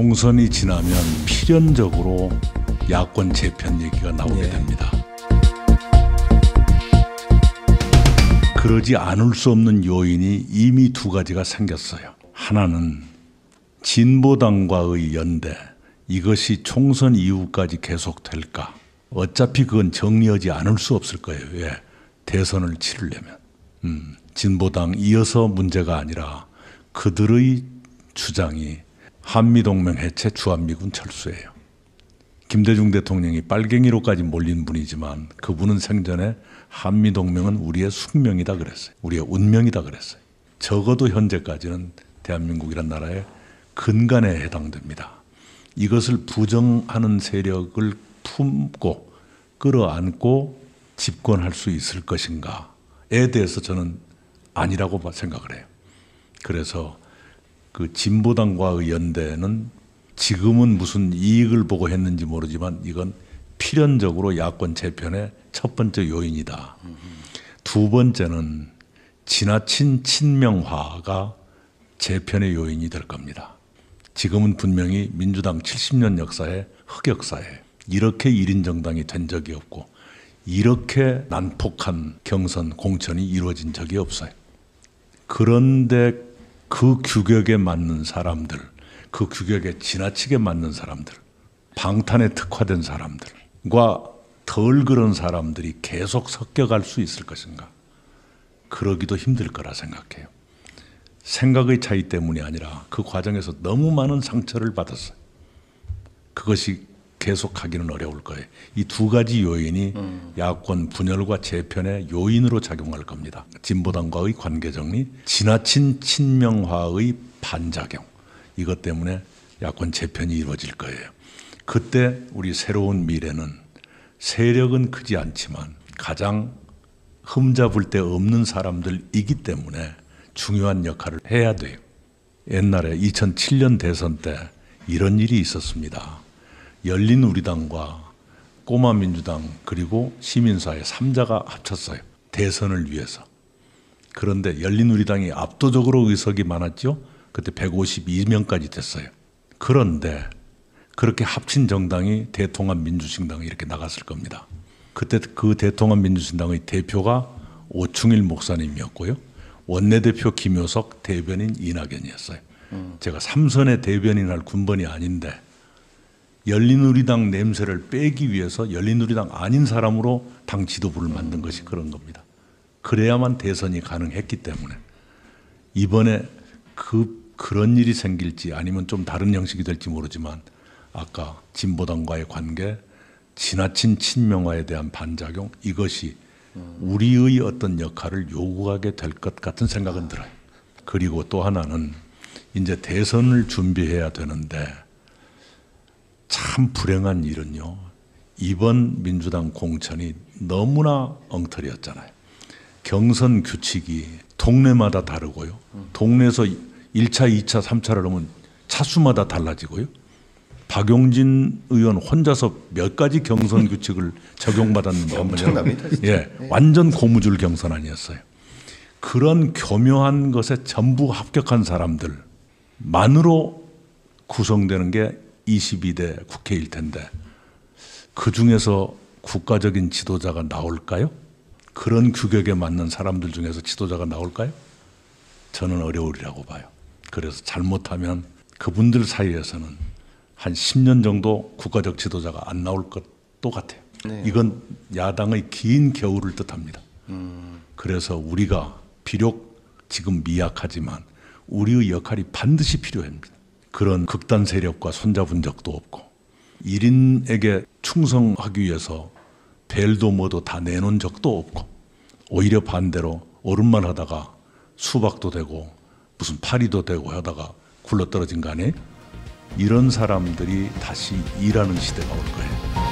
총선이 지나면 필연적으로 야권 재편 얘기가 나오게 네. 됩니다. 그러지 않을 수 없는 요인이 이미 두 가지가 생겼어요. 하나는 진보당과의 연대 이것이 총선 이후까지 계속될까? 어차피 그건 정리하지 않을 수 없을 거예요. 왜? 예. 대선을 치르려면. 음, 진보당 이어서 문제가 아니라 그들의 주장이 한미동맹 해체 주한미군 철수예요. 김대중 대통령이 빨갱이로까지 몰린 분이지만 그분은 생전에 한미동맹은 우리의 숙명이다 그랬어요. 우리의 운명이다 그랬어요. 적어도 현재까지는 대한민국이란 나라의 근간에 해당됩니다. 이것을 부정하는 세력을 품고 끌어안고 집권할 수 있을 것인가에 대해서 저는 아니라고 생각을 해요. 그래서 그 진보당과의 연대는 지금은 무슨 이익을 보고 했는지 모르지만 이건 필연적으로 야권 재편의 첫 번째 요인이다. 두 번째는 지나친 친명화가 재편의 요인이 될 겁니다. 지금은 분명히 민주당 70년 역사에 흑역사에 이렇게 1인 정당이 된 적이 없고 이렇게 난폭한 경선 공천이 이루어진 적이 없어요. 그런데 그 규격에 맞는 사람들, 그 규격에 지나치게 맞는 사람들, 방탄에 특화된 사람들과 덜 그런 사람들이 계속 섞여갈 수 있을 것인가? 그러기도 힘들 거라 생각해요. 생각의 차이 때문이 아니라 그 과정에서 너무 많은 상처를 받았어요. 그것이 계속하기는 어려울 거예요. 이 두 가지 요인이 음. 야권 분열과 재편의 요인으로 작용할 겁니다. 진보당과의 관계 정리, 지나친 친명화의 반작용. 이것 때문에 야권 재편이 이루어질 거예요. 그때 우리 새로운 미래는 세력은 크지 않지만 가장 흠잡을 데 없는 사람들이기 때문에 중요한 역할을 해야 돼요. 옛날에 2007년 대선 때 이런 일이 있었습니다. 열린 우리당과 꼬마 민주당 그리고 시민사회 3자가 합쳤어요. 대선을 위해서. 그런데 열린 우리당이 압도적으로 의석이 많았죠. 그때 152명까지 됐어요. 그런데 그렇게 합친 정당이 대통합 민주신당이 이렇게 나갔을 겁니다. 그때 그 대통합 민주신당의 대표가 오충일 목사님이었고요. 원내대표 김효석 대변인 이낙연이었어요. 음. 제가 삼선의 대변인할 군번이 아닌데 열린우리당 냄새를 빼기 위해서 열린우리당 아닌 사람으로 당 지도부를 만든 것이 그런 겁니다. 그래야만 대선이 가능했기 때문에 이번에 그 그런 일이 생길지 아니면 좀 다른 형식이 될지 모르지만 아까 진보당과의 관계, 지나친 친명화에 대한 반작용 이것이 우리의 어떤 역할을 요구하게 될 것 같은 생각은 들어요. 그리고 또 하나는 이제 대선을 준비해야 되는데 참 불행한 일은요. 이번 민주당 공천이 너무나 엉터리였잖아요. 경선 규칙이 동네마다 다르고요. 동네에서 1차, 2차, 3차를 하면 차수마다 달라지고요. 박용진 의원 혼자서 몇 가지 경선 규칙을 적용받았는데 엄청납니다. 예, 네. 완전 고무줄 경선 아니었어요. 그런 교묘한 것에 전부 합격한 사람들만으로 구성되는 게 22대 국회일 텐데 그 중에서 국가적인 지도자가 나올까요? 그런 규격에 맞는 사람들 중에서 지도자가 나올까요? 저는 어려우리라고 봐요. 그래서 잘못하면 그분들 사이에서는 한 10년 정도 국가적 지도자가 안 나올 것도 같아요. 네. 이건 야당의 긴 겨울을 뜻합니다. 음. 그래서 우리가 비록 지금 미약하지만 우리의 역할이 반드시 필요합니다. 그런 극단 세력과 손잡은 적도 없고 1인에게 충성하기 위해서 벨도 뭐도 다 내놓은 적도 없고 오히려 반대로 오름만 하다가 수박도 되고 무슨 파리도 되고 하다가 굴러떨어진 거 아니에요? 이런 사람들이 다시 일하는 시대가 올 거예요.